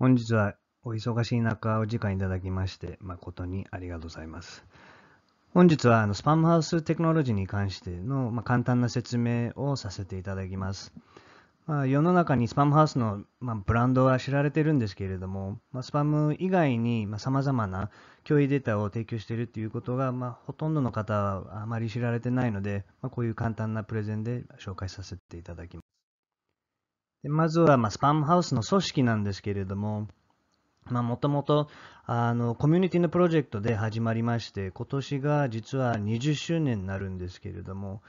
本日はお忙しい中、お時間いただきまして、誠にありがとうございます。本日はあのスパムハウステクノロジーに関しての、ま簡単な説明をさせていただきます。まあ、世の中にスパムハウスの、まブランドは知られてるんですけれども、まスパム以外にさまざ、まな脅威データを提供しているということが、まほとんどの方はあまり知られてないので、まこういう簡単なプレゼンで紹介させていただきます。でまずは、まあ、スパムハウスの組織なんですけれども、もともとコミュニティのプロジェクトで始まりまして、今年が実は20周年になるんですけれども、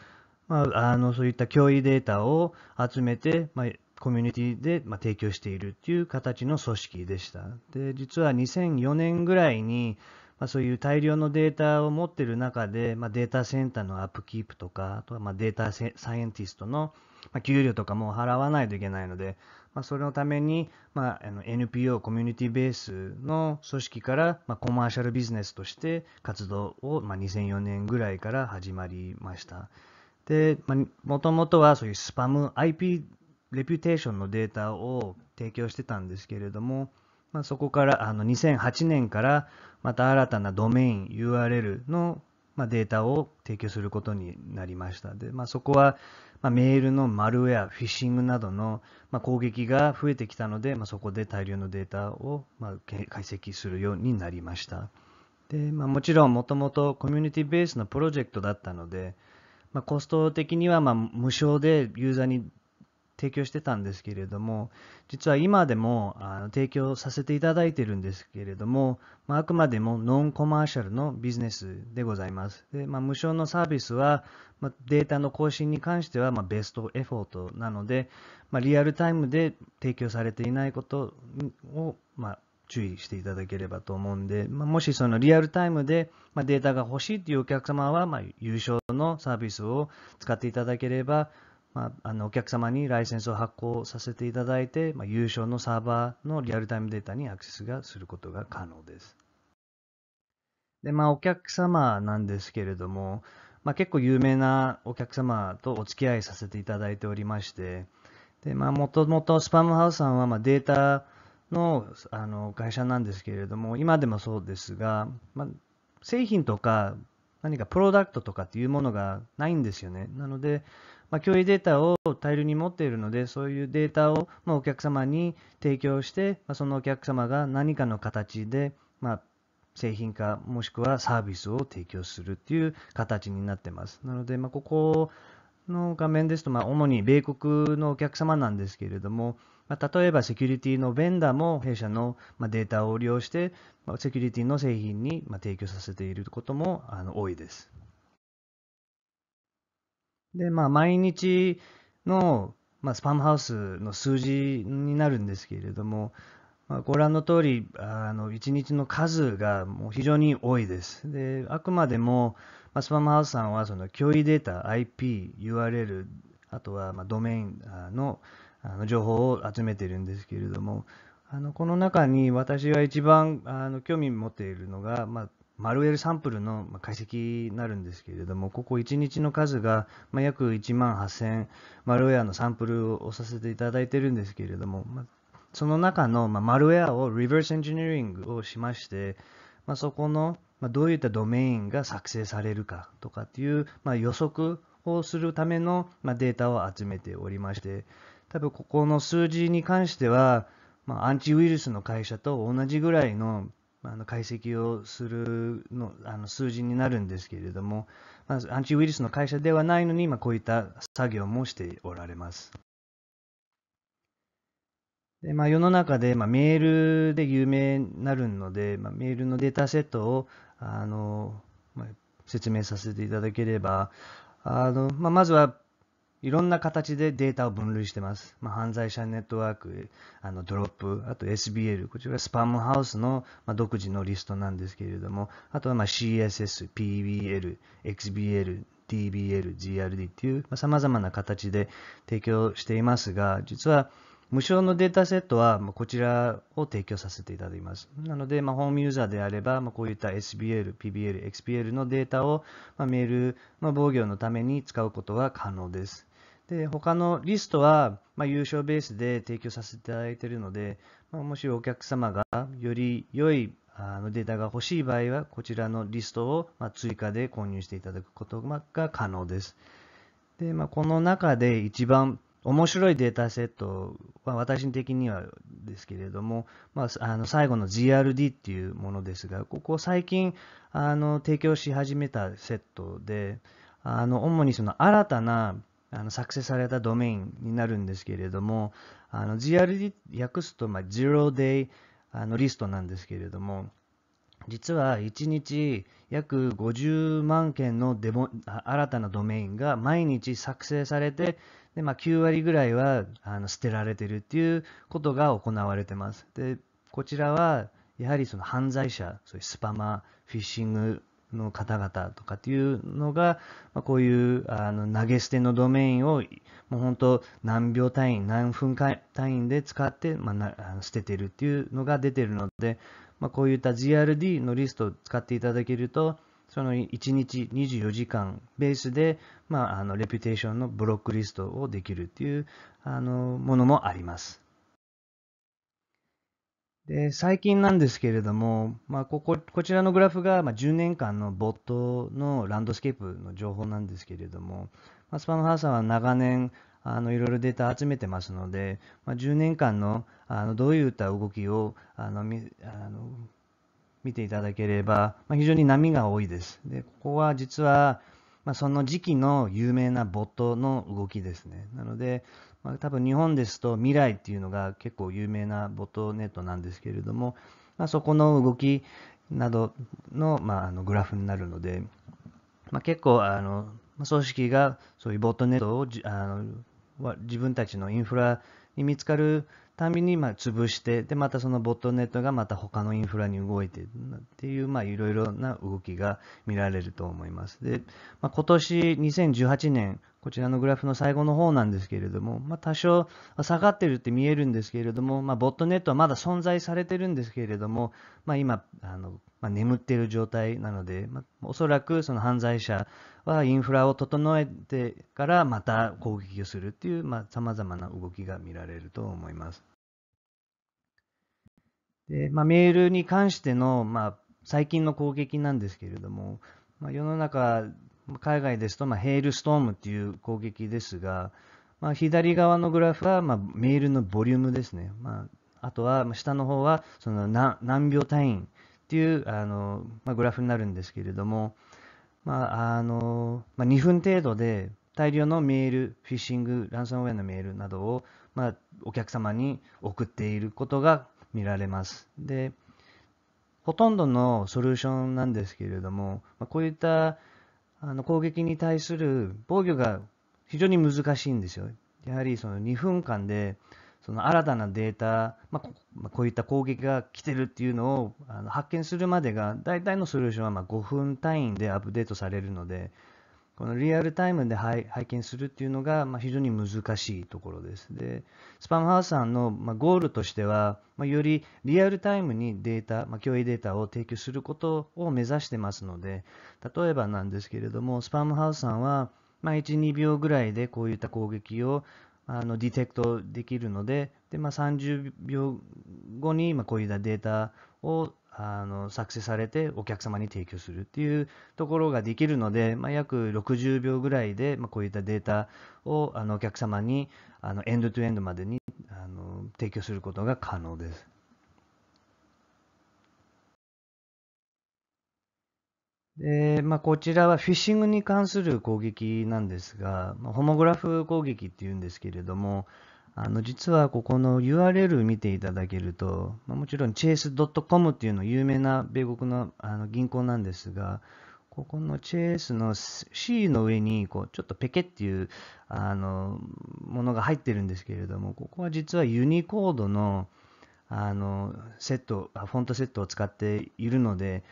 まあ、あのそういった脅威データを集めて、まあ、コミュニティで、まあ、提供しているという形の組織でした。で実は2004年ぐらいにまあ、そういう大量のデータを持っている中で、まあ、データセンターのアップキープとか、あとはまデータサイエンティストの給料とかも払わないといけないので、まあ、それのために、まあ、NPO、コミュニティベースの組織から、まあ、コマーシャルビジネスとして活動を、まあ、2004年ぐらいから始まりました。で、もともとはそういうスパム、IP レピュテーションのデータを提供してたんですけれども、まあ、そこからあの2008年からまた新たなドメイン URL のまあ、データを提供することになりました。でまあ、そこは、まあ、メールのマルウェア、フィッシングなどの、まあ、攻撃が増えてきたので、まあ、そこで大量のデータを、まあ、解析するようになりました。でまあ、もちろん、もともとコミュニティベースのプロジェクトだったので、まあ、コスト的にはまあ無償でユーザーに提供してたんですけれども、実は今でもあの提供させていただいてるんですけれども、まあ、あくまでもノンコマーシャルのビジネスでございます。でまあ、無償のサービスは、まあ、データの更新に関しては、まベストエフォートなので、まリアルタイムで提供されていないことを、ま注意していただければと思うんで、まもしそのリアルタイムで、まデータが欲しいというお客様は、ま優勝のサービスを使っていただければ、まあ、あのお客様にライセンスを発行させていただいて、まあ、有償のサーバーのリアルタイムデータにアクセスがすることが可能です。で、まあ、お客様なんですけれども、まあ、結構有名なお客様とお付き合いさせていただいておりまして、で、まあ、もともとスパムハウスさんはまデータのあの会社なんですけれども、今でもそうですが、ま製品とか何かプロダクトとかっていうものがないんですよね。なので、まあ、共有データを大量に持っているので、そういうデータを、まお客様に提供して、まそのお客様が何かの形で、ま製品化、もしくはサービスを提供するっていう形になってます。なので、まここの画面ですと、ま主に米国のお客様なんですけれども、ま例えばセキュリティのベンダーも弊社のデータを利用して、セキュリティの製品に提供させていることも多いです。で、まあ、毎日の、まあ、スパムハウスの数字になるんですけれども、まあ、ご覧の通り、あの1日の数がもう非常に多いです。であくまでも、まあ、スパムハウスさんはその共有データ、IP、URL、あとはまあドメインのあの情報を集めているんですけれども、あのこの中に私が一番あの興味持っているのが、まあ、マルウェルサンプルの解析になるんですけれども、ここ1日の数が約1万8000マルウェアのサンプルをさせていただいてるんですけれども、その中のマルウェアをリバースエンジニアリングをしまして、そこのどういったドメインが作成されるかとかっていう予測をするためのデータを集めておりまして、多分ここの数字に関しては、アンチウイルスの会社と同じぐらいのあの解析をするのあの数字になるんですけれども、まずアンチウイルスの会社ではないのに、まあ、こういった作業もしておられます。でまあ、世の中で、まあ、メールで有名になるので、まあ、メールのデータセットをあの、まあ、説明させていただければ、あのまあ、まずはいろんな形でデータを分類してます。まあ、犯罪者ネットワーク、あのドロップ、あと SBL、こちらスパムハウスの、ま独自のリストなんですけれども、あとはま CSS、PBL、XBL、DBL、GRD っていう、まざ様々な形で提供していますが、実は無償のデータセットはこちらを提供させていただきます。なので、まあ、ホームユーザーであれば、まあ、こういった SBL、PBL、XBL のデータを、まあ、メール、まあ、防御のために使うことが可能です。で他のリストは、まあ、優勝ベースで提供させていただいているので、まあ、もしお客様がより良いあのデータが欲しい場合は、こちらのリストを、まあ、追加で購入していただくことが可能です。でまあ、この中で一番面白いデータセットは私的にはですけれども、まあ、あの最後の GRD っていうものですが、ここ最近あの提供し始めたセットで、あの主にその新たなあの作成されたドメインになるんですけれども、GRD 訳すと、まあ、0 day あのリストなんですけれども、実は1日約50万件のデモ新たなドメインが毎日作成されてで、まあ、9割ぐらいはあの捨てられてるっていうことが行われてます。で、こちらは、やはりその犯罪者、そういうスパマ、フィッシングの方々とかっていうのが、まあ、こういうあの投げ捨てのドメインをもう本当何秒単位、何分単位で使って、まあ、な捨ててるっていうのが出てるので、まあ、こういった GRD のリストを使っていただけると、その1日24時間ベースで、まあ、あのレピュテーションのブロックリストをできるっていうあのものもあります。で最近なんですけれども、まあ、こここちらのグラフが、ま10年間のボットのランドスケープの情報なんですけれども、まあ、スパムハウスは長年あのいろいろデータ集めてますので、まあ、10年間のあのどういった動きをあのあの見ていただければ、まあ、非常に波が多いです。で、ここは実は、まあ、その時期の有名なボットの動きですね。なので、まあ、多分日本ですと未来っていうのが結構有名なボットネットなんですけれども、まあ、そこの動きなどの,、まあ、あのグラフになるので、まあ、結構あの組織がそういうボットネットをあの自分たちのインフラに見つかるたびにま潰して、で、またそのボットネットがまた他のインフラに動いてっていう、まあ、いろいろな動きが見られると思います。で、まあ、今年2018年、こちらのグラフの最後の方なんですけれども、まあ、多少下がってるって見えるんですけれども、まあ、ボットネットはまだ存在されてるんですけれども、まあ、今、あのまあ、眠っている状態なので、まあ、おそらくその犯罪者はインフラを整えてからまた攻撃をするっていうさまざ、まな動きが見られると思います。でまあ、メールに関しての、まあ、最近の攻撃なんですけれども、まあ、世の中、海外ですと、まあ、ヘールストームっていう攻撃ですが、まあ、左側のグラフは、まあ、メールのボリュームですね。まあ、あとは、下の方はその何秒単位っていうあの、まあ、グラフになるんですけれども、まああのまあ、2分程度で大量のメール、フィッシング、ランサムウェアのメールなどを、まあ、お客様に送っていることが見られます。でほとんどのソリューションなんですけれども、まこういったあの攻撃に対する防御が非常に難しいんですよ。やはりその2分間でその新たなデータ、まあ、こういった攻撃が来てるっていうのをあの発見するまでが、大体のソリューションはま5分単位でアップデートされるので、このリアルタイムで拝見するっていうのが、ま非常に難しいところです。で、スパムハウスさんの、まゴールとしては、まよりリアルタイムにデータ、ま脅威データを提供することを目指してますので、例えばなんですけれども、スパムハウスさんは、まあ、1、2秒ぐらいでこういった攻撃をあのディテクトできるので、でまあ、30秒後に、まあ、こういったデータをあの作成されてお客様に提供するっていうところができるので、まあ、約60秒ぐらいで、まあ、こういったデータをあのお客様にあのエンドトゥエンドまでにあの提供することが可能です。で、まあ、こちらはフィッシングに関する攻撃なんですが、ホモグラフ攻撃っていうんですけれども、あの実はここの URL 見ていただけると、まあ、もちろん chase.com っていうの有名な米国のあの銀行なんですが、ここのチェイスの C の上にこうちょっとペケっていうあのものが入ってるんですけれども、ここは実はユニコードのあのセット、フォントセットを使っているので、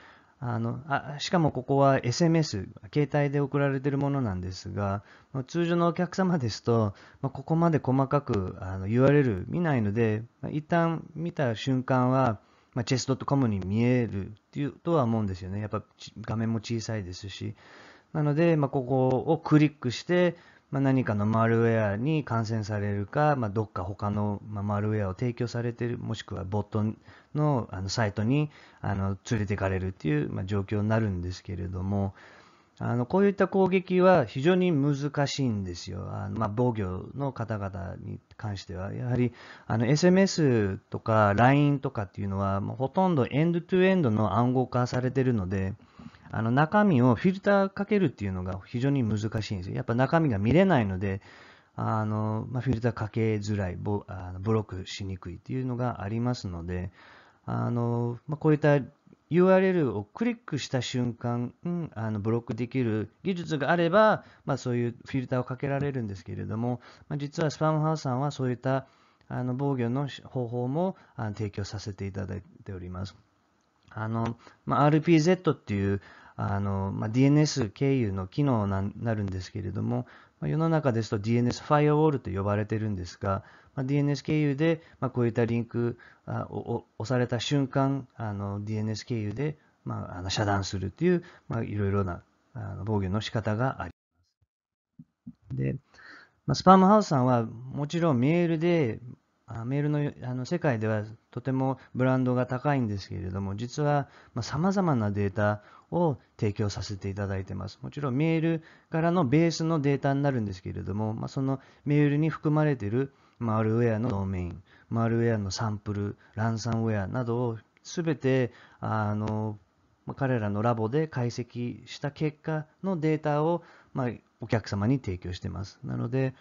あのあしかもここは SMS、携帯で送られているものなんですが、通常のお客様ですと、まここまで細かくあの URL 見ないので、まあ、一旦見た瞬間は、まあ、チェス .com に見えるというとは思うんですよね。やっぱ画面も小さいですし。なので、まあ、ここをクリックして、まあ、何かのマルウェアに感染されるか、まあ、どっか他の、まマルウェアを提供されてる、もしくはボットのあのサイトにあの連れていかれるっていう、まあ、状況になるんですけれども、あのこういった攻撃は非常に難しいんですよ。あのまあ、防御の方々に関しては、やはりあの SMS とか LINE とかっていうのは、もうほとんどエンドトゥエンドの暗号化されているので、あの中身をフィルターかけるっていうのが非常に難しいんですよ。やっぱ中身が見れないので、あのまあ、フィルターかけづらいブ、ブロックしにくいっていうのがありますので、あのまあ、こういった URL をクリックした瞬間、うん、あのブロックできる技術があれば、まあ、そういうフィルターをかけられるんですけれども、まあ、実はスパムハウスさんはそういったあの防御の方法もあの提供させていただいております。あの、まあ、RPZ っていうあの、まあ、DNS 経由の機能になるんですけれども、まあ、世の中ですと DNS ファイアウォールと呼ばれてるんですが、まあ、DNS 経由で、まこういったリンクを押された瞬間、あの DNS 経由で、まあ、の遮断するという、まあ、いろいろなあの防御の仕方があります。で、まスパムハウスさんはもちろんメールであメールのあの世界ではとてもブランドが高いんですけれども、実はさまざ、まなデータを提供させていただいてます。もちろんメールからのベースのデータになるんですけれども、まあ、そのメールに含まれているマルウェアのドメイン、マルウェアのサンプル、ランサムウェアなどをすべてあの彼らのラボで解析した結果のデータを、まあ、お客様に提供してます。なので、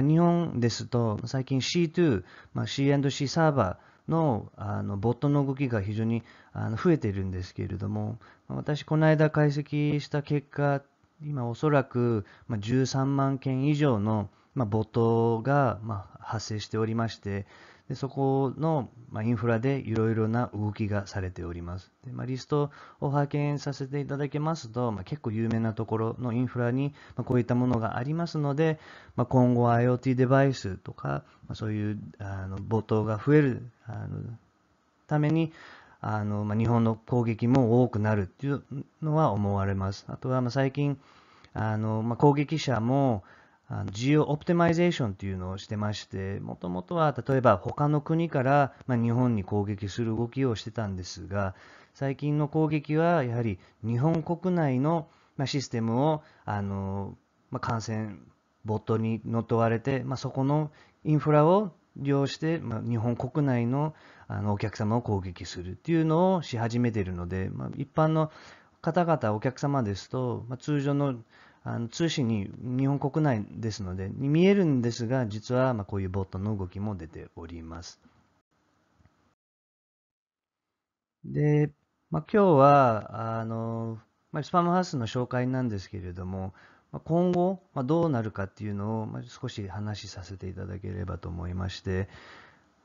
まあ、日本ですと最近 C2、まあ、C&C サーバーのあのボットの動きが非常にあの増えているんですけれども、私、この間解析した結果、今おそらく13万件以上のボットが発生しておりまして、でそこの、まインフラでいろいろな動きがされております。でまリストを派遣させていただきますと、ま結構有名なところのインフラに、まこういったものがありますので、ま今後 IoT デバイスとか、まそういうあの冒頭が増えるあのために、あのま日本の攻撃も多くなるっていうのは思われます。あとはま最近あの、ま攻撃者もあの需要オプティマイゼーションというのをしてまして、もともとは例えば他の国から、ま日本に攻撃する動きをしてたんですが、最近の攻撃はやはり日本国内の、まシステムをあの、ま感染、ボットにのっとわれて、まそこのインフラを利用して、ま日本国内のあのお客様を攻撃するっていうのをし始めているので、ま一般の方々、お客様ですと、まあ、通常のあの通信に日本国内ですので、に見えるんですが、実はまあこういうボットの動きも出ております。で、まあ、今日は、あの、まあ、スパムハウスの紹介なんですけれども、今後、まあ、どうなるかっていうのを少し話しさせていただければと思いまして、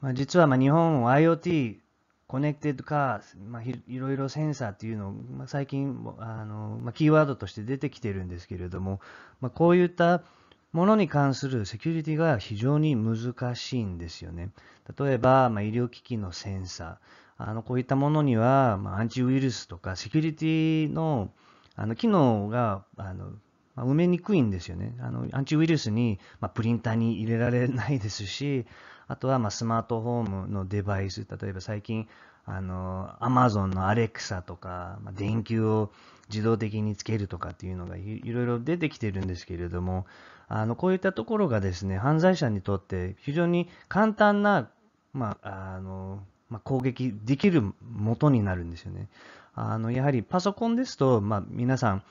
まあ、実はまあ日本を IoT コネクテッドカー、まあ、いろいろセンサーというのを、まあ、最近あの、まあ、キーワードとして出てきてるんですけれども、まあ、こういったものに関するセキュリティが非常に難しいんですよね。例えば、まあ、医療機器のセンサー、あのこういったものには、まあ、アンチウイルスとかセキュリティのあの機能があの、まあ、埋めにくいんですよね。あのアンチウイルスに、まあ、プリンターに入れられないですし、あとはまスマートフォームのデバイス、例えば最近、あの、Amazon の Alexa とか、ま電球を自動的につけるとかっていうのがいろいろ出てきてるんですけれども、あの、こういったところがですね、犯罪者にとって非常に簡単な、まあ、あの、ま攻撃できる元になるんですよね。あの、やはりパソコンですと、まあ、皆さん、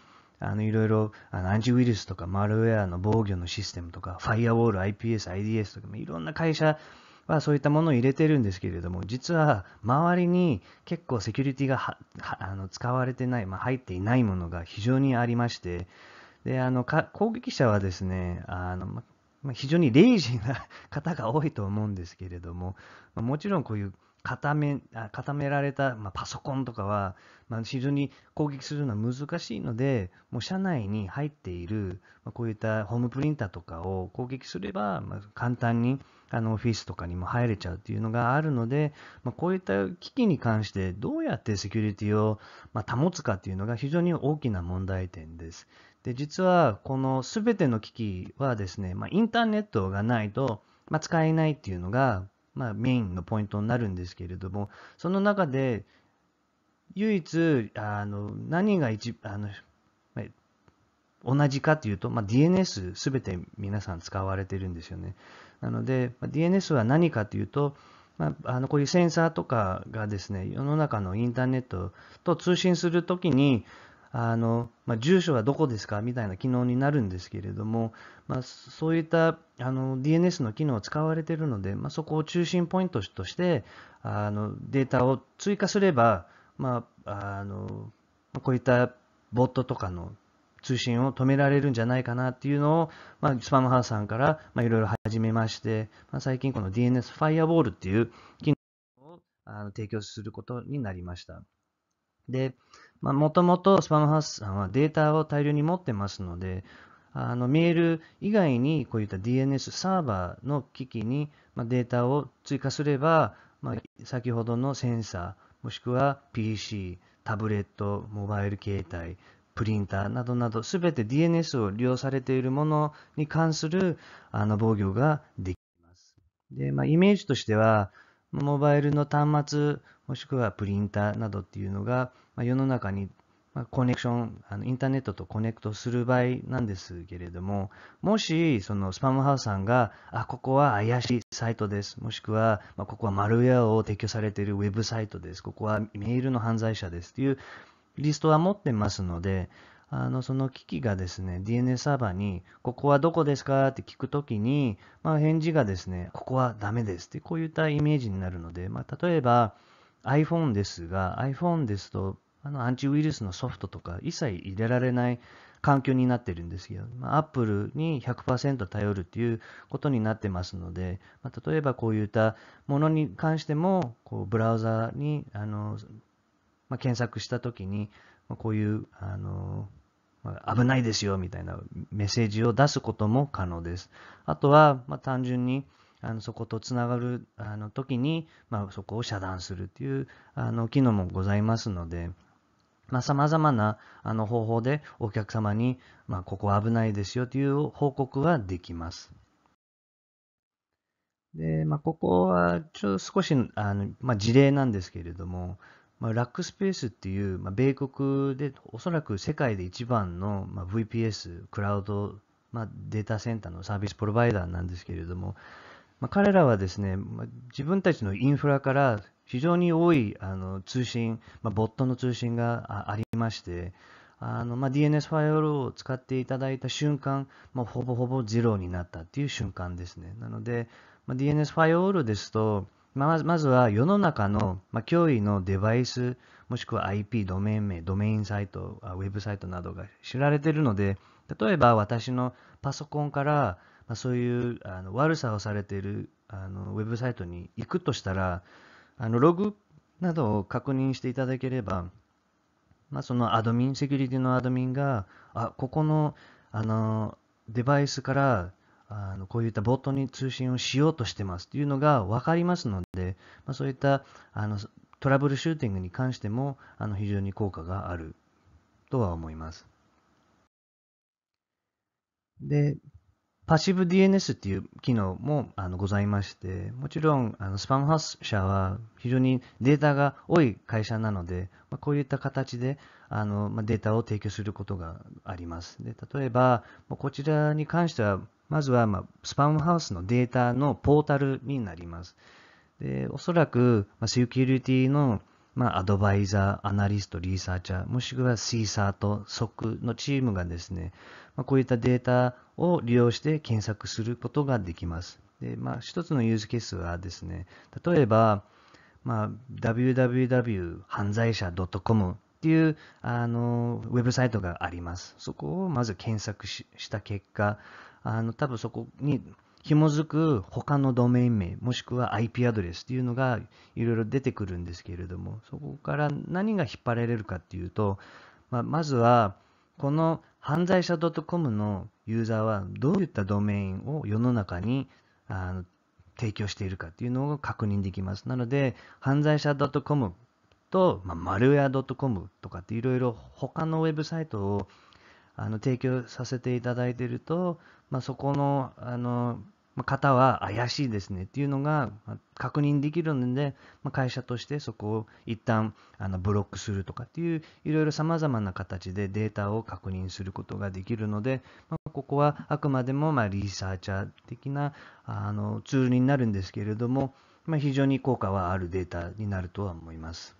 あの、いろいろ、あの、アンチウイルスとか、マルウェアの防御のシステムとか、ファイアウォール、IPS、IDS とか、いろんな会社はそういったものを入れてるんですけれども、実は周りに結構セキュリティがあの使われてない、まあ、入っていないものが非常にありまして、で、あの、攻撃者はですね、あの、まあ、非常にレイジーな方が多いと思うんですけれども、まもちろんこういう固め固められた、まあ、パソコンとかは、まあ、非常に攻撃するのは難しいので、もう社内に入っている、まあ、こういったホームプリンターとかを攻撃すれば、まあ、簡単にあのオフィスとかにも入れちゃうっていうのがあるので、まあ、こういった機器に関してどうやってセキュリティを、まあ、保つかっていうのが非常に大きな問題点です。で実はこの全ての機器はですね、まあ、インターネットがないと、まあ、使えないっていうのがまあ、メインのポイントになるんですけれども、その中で、唯一、あの何が一あの同じかというと、まあ、DNS すべて皆さん使われてるんですよね。なので、まあ、DNS は何かというと、まあ、あのこういうセンサーとかがですね、世の中のインターネットと通信するときに、あの、まあ、住所はどこですかみたいな機能になるんですけれども、まあ、そういったあの DNS の機能を使われているので、まあ、そこを中心ポイントとしてあのデータを追加すれば、まあ、あのこういったボットとかの通信を止められるんじゃないかなっていうのを、まあ、スパムハウスさんからいろいろ始めまして、まあ、最近この DNS ファイアボールっていう機能をあの提供することになりました。で、もともとスパムハウスさんはデータを大量に持ってますので、あのメール以外にこういった DNS サーバーの機器にデータを追加すれば、まあ、先ほどのセンサー、もしくは PC、タブレット、モバイル携帯、プリンターなどなど、すべて DNS を利用されているものに関するあの防御ができます。でまあ、イメージとしては、モバイルの端末もしくはプリンターなどっていうのが、ま世の中にコネクション、あのインターネットとコネクトする場合なんですけれども、もし、そのスパムハウスさんが、あ、ここは怪しいサイトです。もしくは、まあ、ここはマルウェアを提供されているウェブサイトです。ここはメールの犯罪者ですというリストは持ってますので、あの、その機器がですね、DNS サーバーに、ここはどこですかって聞くときに、まあ、返事がですね、ここはダメですって、こういったイメージになるので、まあ、例えば、iPhone ですが、iPhone ですと、あのアンチウイルスのソフトとか一切入れられない環境になってるんですけど、まあ、Apple に100%頼るということになってますので、まあ、例えばこういったものに関しても、こうブラウザにあの、まあ、検索したときに、まあ、こういうあの危ないですよみたいなメッセージを出すことも可能です。あとは、ま単純にあのそことつながるあの時に、まあ、そこを遮断するっていうあの機能もございますので、まあ、様々なあの方法でお客様に、まあ、ここ危ないですよという報告はできます。で、まあ、ここはちょ少しあの、まあ、事例なんですけれども、まあ、ラックスペースっていう、まあ、米国でおそらく世界で一番の、まあ、VPS、クラウド、まあ、データセンターのサービスプロバイダーなんですけれども、まあ、彼らはですね、自分たちのインフラから非常に多いあの通信、まあ、ボットの通信がありまして、あのまあ、DNS ファイオールを使っていただいた瞬間、まあ、ほぼほぼゼロになったっていう瞬間ですね。なので、まあ、DNS ファイオールですと、まあ、まずは世の中の、まあ、脅威のデバイス、もしくは IP、ドメイン名、ドメインサイト、ウェブサイトなどが知られているので、例えば私のパソコンからまあ、そういうあの悪さをされているあのウェブサイトに行くとしたら、あのログなどを確認していただければ、まあ、そのアドミン、セキュリティのアドミンが、あ、ここの、あの、デバイスから、あのこういったボットに通信をしようとしてますというのが分かりますので、まあ、そういったあのトラブルシューティングに関してもあの非常に効果があるとは思います。で、パシブ DNS っていう機能もあのございまして、もちろんあのスパム発社は非常にデータが多い会社なので、まあ、こういった形であの、まあ、データを提供することがあります。で例えば、こちらに関しては、まずは、まあ、スパムハウスのデータのポータルになります。でおそらく、まあ、セキュリティのまあ、アドバイザー、アナリスト、リサーチャー、もしくはシーサーと s のチームがですね、まあ、こういったデータを利用して検索することができます。でまあ、一つのユースケースはですね、例えば、まあ、www 犯罪者 .com っていうあのウェブサイトがあります。そこをまず検索した結果、あの多分そこに紐づく他のドメイン名、もしくは IP アドレスっていうのがいろいろ出てくるんですけれども、そこから何が引っ張られるかっていうと、まあ、まずは、この犯罪者 .com のユーザーはどういったドメインを世の中にあの提供しているかっていうのを確認できます。なので、犯罪者 .com と、まあ、マルウェア .com とかっていろいろ他のウェブサイトをあの提供させていただいていると、まあ、そこのあのまあ、方は怪しいですねっていうのが確認できるので、まあ、会社としてそこを一旦あのブロックするとかっていういろいろ様々な形でデータを確認することができるので、まあ、ここはあくまでもまリサーチャー的なあのツールになるんですけれども、ま非常に効果はあるデータになるとは思います。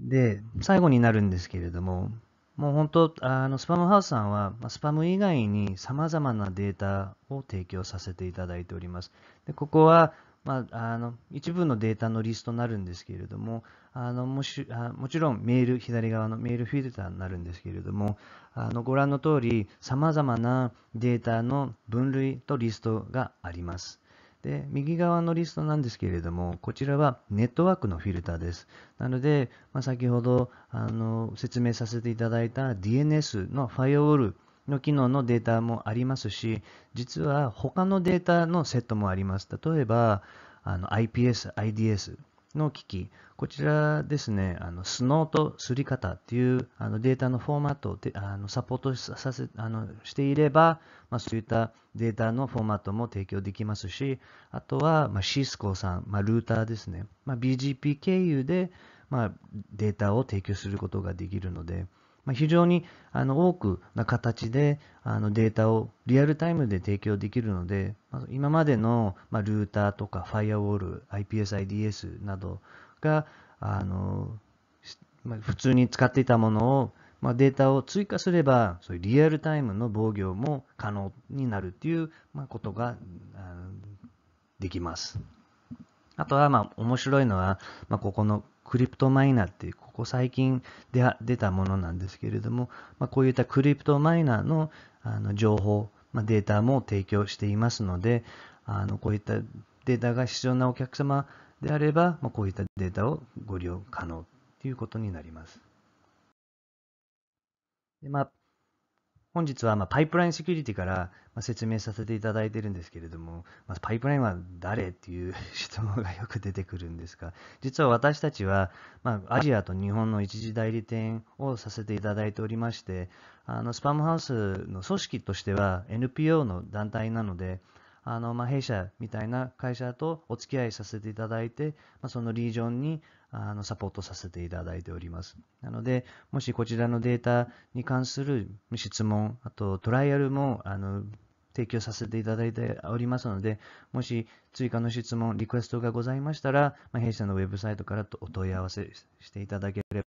で、最後になるんですけれども、もう本当、あのスパムハウスさんは、スパム以外に様々なデータを提供させていただいております。でここは、まあ、あの一部のデータのリストになるんですけれども、あのもしあもちろんメール、左側のメールフィルターになるんですけれども、あのご覧の通り、様々なデータの分類とリストがあります。で、右側のリストなんですけれども、こちらはネットワークのフィルターです。なので、まあ、先ほどあの説明させていただいた DNS のファイアウォールの機能のデータもありますし、実は他のデータのセットもあります。例えば、あの IPS、IDS の機器、こちらですね、あのスノーとすり方っていうあのデータのフォーマットをであのサポートさせあのしていれば、まあ、そういったデータのフォーマットも提供できますし、あとは、まあ、シスコさん、まあ、ルーターですね、まあ、BGP 経由で、まあ、データを提供することができるので、まあ、非常にあの多くな形であのデータをリアルタイムで提供できるので、まあ、今までの、まルーターとかファイアウォール、IPS、IDS などがあの、まあ、普通に使っていたものを、まデータを追加すればそういうリアルタイムの防御も可能になるという、まことができます。あとはまあ面白いのは、まここのクリプトマイナーっていうここ最近出たものなんですけれども、まあ、こういったクリプトマイナーのあの情報、まあ、データも提供していますので、あのこういったデータが必要なお客様であれば、まあ、こういったデータをご利用可能ということになります。でまあ本日はまパイプラインセキュリティから説明させていただいてるんですけれども、まパイプラインは誰っていう質問がよく出てくるんですが、実は私たちは、まアジアと日本の一時代理店をさせていただいておりまして、あのスパムハウスの組織としては NPO の団体なので、あの、まあ、弊社みたいな会社とお付き合いさせていただいて、まあ、そのリージョンにあのサポートさせていただいております。なので、もしこちらのデータに関する質問、あとトライアルもあの提供させていただいておりますので、もし追加の質問、リクエストがございましたら、まあ、弊社のウェブサイトからお問い合わせしていただければ